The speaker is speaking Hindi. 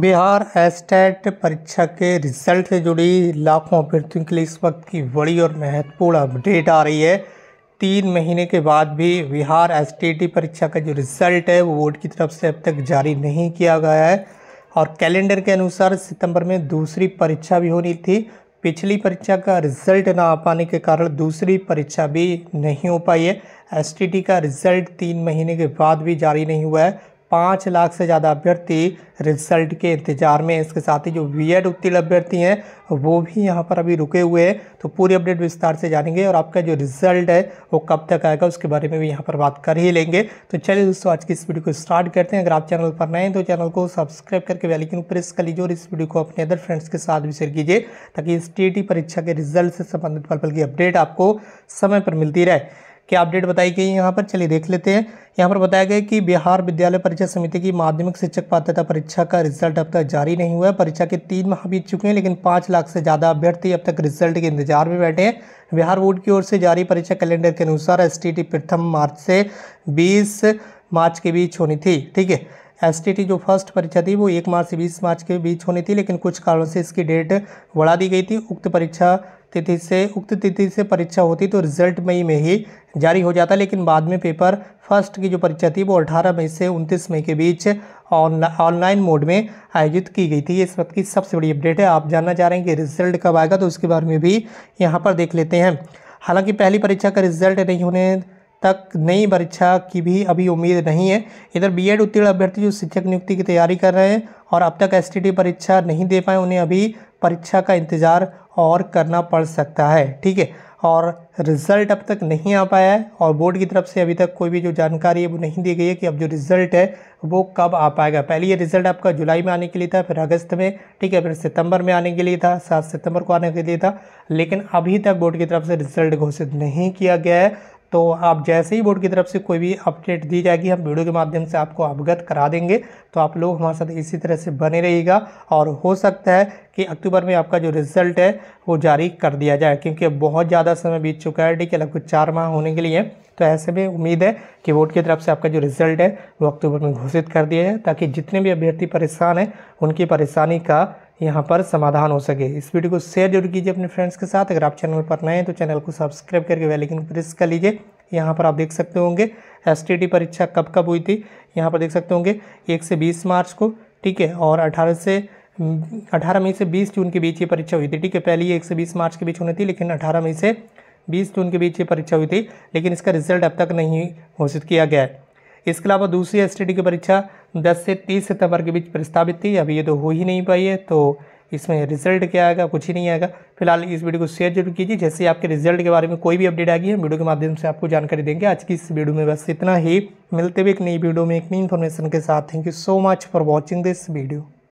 बिहार एस्टेट परीक्षा के रिजल्ट से जुड़ी लाखों अभ्यर्थियों के लिए इस वक्त की बड़ी और महत्वपूर्ण अपडेट आ रही है तीन महीने के बाद भी बिहार एस परीक्षा का जो रिज़ल्ट है वो बोर्ड की तरफ से अब तक जारी नहीं किया गया है और कैलेंडर के अनुसार सितंबर में दूसरी परीक्षा भी होनी थी पिछली परीक्षा का रिज़ल्ट ना आ पाने के कारण दूसरी परीक्षा भी नहीं हो पाई है एस का रिज़ल्ट तीन महीने के बाद भी जारी नहीं हुआ है पाँच लाख से ज़्यादा अभ्यर्थी रिजल्ट के इंतजार में इसके साथ ही जो वी एड उत्तीर्ण अभ्यर्थी हैं वो भी यहाँ पर अभी रुके हुए हैं तो पूरी अपडेट विस्तार से जानेंगे और आपका जो रिजल्ट है वो कब तक आएगा उसके बारे में भी यहाँ पर बात कर ही लेंगे तो चलिए दोस्तों आज की इस वीडियो को स्टार्ट करते हैं अगर आप चैनल पर नए हैं तो चैनल को सब्सक्राइब करके बेलाइकन प्रेस कर लीजिए और इस वीडियो को अपने अदर फ्रेंड्स के साथ भी शेयर कीजिए ताकि इस टी परीक्षा के रिजल्ट से संबंधित पल की अपडेट आपको समय पर मिलती रहे क्या अपडेट बताई गई है यहाँ पर चलिए देख लेते हैं यहाँ पर बताया गया कि बिहार विद्यालय परीक्षा समिति की माध्यमिक शिक्षक पात्रता परीक्षा का रिजल्ट अब तक जारी नहीं हुआ है परीक्षा के तीन माह बीत चुके हैं लेकिन पाँच लाख से ज़्यादा अभ्यर्थी अब तक रिजल्ट के इंतजार में बैठे हैं बिहार बोर्ड की ओर से जारी परीक्षा कैलेंडर के अनुसार एस प्रथम मार्च से बीस मार्च के बीच होनी थी ठीक है एस जो फर्स्ट परीक्षा थी वो एक मार्च से बीस मार्च के बीच होनी थी लेकिन कुछ कारणों से इसकी डेट बढ़ा दी गई थी उक्त परीक्षा तिथि से उक्त तिथि से परीक्षा होती तो रिजल्ट मई में ही जारी हो जाता है लेकिन बाद में पेपर फर्स्ट की जो परीक्षा थी वो 18 मई से 29 मई के बीच ऑनलाइन मोड में आयोजित की गई थी इस वक्त की सबसे बड़ी अपडेट है आप जानना चाह रहे हैं कि रिजल्ट कब आएगा तो उसके बारे में भी यहाँ पर देख लेते हैं हालांकि पहली परीक्षा का रिजल्ट नहीं होने तक नई परीक्षा की भी अभी उम्मीद नहीं है इधर बीएड उत्तीर्ण अभ्यर्थी जो शिक्षक नियुक्ति की तैयारी कर रहे हैं और अब तक एसटीटी परीक्षा नहीं दे पाए उन्हें अभी परीक्षा का इंतज़ार और करना पड़ सकता है ठीक है और रिज़ल्ट अब तक नहीं आ पाया है और बोर्ड की तरफ से अभी तक कोई भी जो जानकारी है वो नहीं दी गई है कि अब जो रिज़ल्ट है वो कब आ पाएगा पहले ये रिज़ल्ट आपका जुलाई में आने के लिए था फिर अगस्त में ठीक है फिर सितंबर में आने के लिए था सात सितंबर को आने के लिए था लेकिन अभी तक बोर्ड की तरफ से रिज़ल्ट घोषित नहीं किया गया है तो आप जैसे ही बोर्ड की तरफ से कोई भी अपडेट दी जाएगी हम वीडियो के माध्यम से आपको अवगत करा देंगे तो आप लोग हमारे साथ इसी तरह से बने रहिएगा और हो सकता है कि अक्टूबर में आपका जो रिज़ल्ट है वो जारी कर दिया जाए क्योंकि बहुत ज़्यादा समय बीत चुका है ठीक है लगभग चार माह होने के लिए तो ऐसे में उम्मीद है कि बोर्ड की तरफ से आपका जो रिज़ल्ट है वो अक्टूबर में घोषित कर दिया जाए ताकि जितने भी अभ्यर्थी परेशान हैं उनकी परेशानी का यहाँ पर समाधान हो सके इस वीडियो को शेयर जरूर कीजिए अपने फ्रेंड्स के साथ अगर आप चैनल पर नए हैं तो चैनल को सब्सक्राइब करके लेकिन प्रेस कर लीजिए यहाँ पर आप देख सकते होंगे एस परीक्षा कब कब हुई थी यहाँ पर देख सकते होंगे एक से बीस मार्च को ठीक है और अठारह से अठारह मई से बीस जून के बीच ये परीक्षा हुई थी ठीक है पहले ये एक से बीस मार्च के बीच होनी थी लेकिन अठारह मई से बीस जून के बीच ये परीक्षा हुई थी लेकिन इसका रिजल्ट अब तक नहीं घोषित किया गया है इसके अलावा दूसरी एस की परीक्षा 10 से 30 सितंबर के बीच प्रस्तावित थी अभी ये तो हो ही नहीं पाई है तो इसमें रिजल्ट क्या आएगा कुछ ही नहीं आएगा फिलहाल इस वीडियो को शेयर जरूर कीजिए जैसे आपके रिजल्ट के बारे में कोई भी अपडेट आएगी हम वीडियो के माध्यम से आपको जानकारी देंगे आज की इस वीडियो में बस इतना ही मिलते हुए एक नई वीडियो में एक नई इन्फॉर्मेशन के साथ thank you so much for watching this video